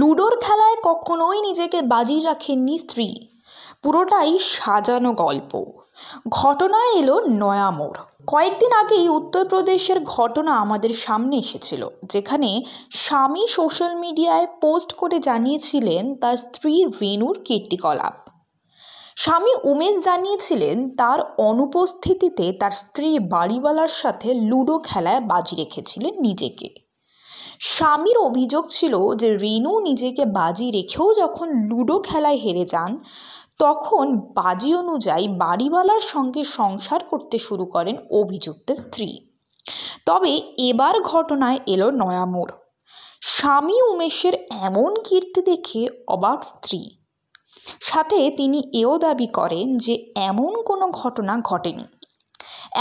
লুডোর খেলায় কখনোই নিজেকে বাজি রাখেননি স্ত্রী পুরোটাই সাজানো গল্প ঘটনায় এলো নয়া মোড় কয়েকদিন আগেই উত্তরপ্রদেশের ঘটনা আমাদের সামনে এসেছিল যেখানে স্বামী সোশ্যাল মিডিয়ায় পোস্ট করে জানিয়েছিলেন তার স্ত্রী রেণুর কীর্তিকলাপ স্বামী উমেশ জানিয়েছিলেন তার অনুপস্থিতিতে তার স্ত্রী বাড়িওয়ালার সাথে লুডো খেলায় বাজি রেখেছিলেন নিজেকে স্বামীর অভিযোগ ছিল যে রেণু নিজেকে বাজি রেখেও যখন লুডো খেলায় হেরে যান তখন বাজি অনুযায়ী বাড়িওয়ালার সঙ্গে সংসার করতে শুরু করেন অভিযুক্তের স্ত্রী তবে এবার ঘটনায় এলো নয়ামোর স্বামী উমেশের এমন কীর্তি দেখে অবাক স্ত্রী সাথে তিনি এও দাবি করেন যে এমন কোনো ঘটনা ঘটেনি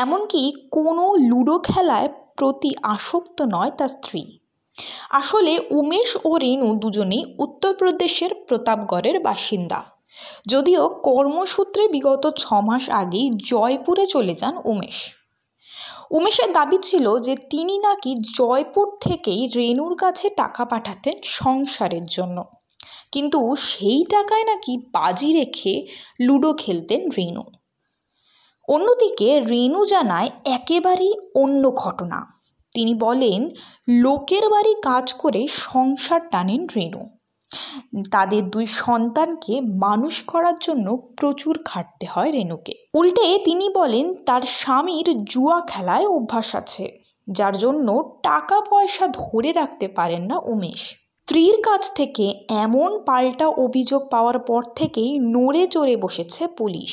এমনকি কোনো লুডো খেলায় প্রতি আসক্ত নয় তার স্ত্রী আসলে উমেশ ও রেণু দুজনেই উত্তরপ্রদেশের প্রতাপগড়ের বাসিন্দা যদিও কর্মসূত্রে বিগত ছ মাস আগেই জয়পুরে চলে যান উমেশ উমেশের দাবি ছিল যে তিনি নাকি জয়পুর থেকেই রেণুর কাছে টাকা পাঠাতেন সংসারের জন্য কিন্তু সেই টাকায় নাকি বাজি রেখে লুডো খেলতেন রেণু অন্যদিকে রেণু জানায় একেবারেই অন্য ঘটনা তিনি বলেন লোকের বাড়ি কাজ করে সংসার টানেন রেণু তাদের দুই সন্তানকে মানুষ করার জন্য প্রচুর খাটতে হয় রেণুকে উল্টে তিনি বলেন তার স্বামীর জুয়া খেলায় অভ্যাস আছে যার জন্য টাকা পয়সা ধরে রাখতে পারেন না উমেশ স্ত্রীর কাছ থেকে এমন পাল্টা অভিযোগ পাওয়ার পর থেকেই নড়ে চড়ে বসেছে পুলিশ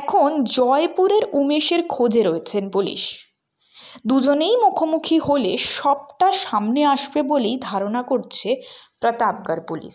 এখন জয়পুরের উমেশের খোঁজে রয়েছেন পুলিশ দুজনেই মুখোমুখি হলে সবটা সামনে আসবে বলেই ধারণা করছে প্রতাপগড় পুলিশ